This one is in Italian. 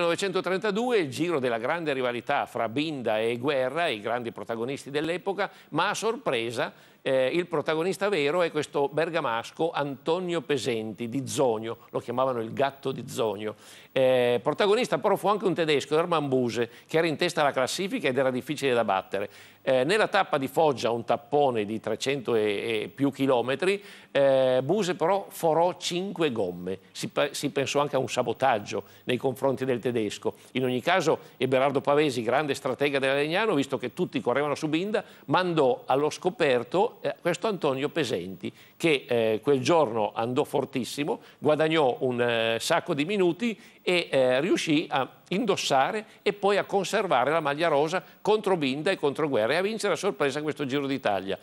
1932 il giro della grande rivalità fra Binda e Guerra, i grandi protagonisti dell'epoca, ma a sorpresa eh, il protagonista vero è questo bergamasco Antonio Pesenti di Zonio, lo chiamavano il gatto di Zonio. Eh, protagonista però fu anche un tedesco, Hermann Buse, che era in testa alla classifica ed era difficile da battere. Eh, nella tappa di Foggia, un tappone di 300 e, e più chilometri, eh, Buse però forò cinque gomme. Si, si, pensò anche a un sabotaggio nei confronti del tedesco. In ogni caso, Eberardo Pavesi, grande stratega della Legnano, visto che tutti correvano su Binda, mandò allo scoperto questo, eh, questo Antonio Pesenti che eh, quel giorno andò fortissimo, guadagnò un eh, sacco di minuti e eh, riuscì a indossare e poi a conservare la maglia rosa contro Binda e contro Guerra e a vincere a sorpresa questo Giro d'Italia.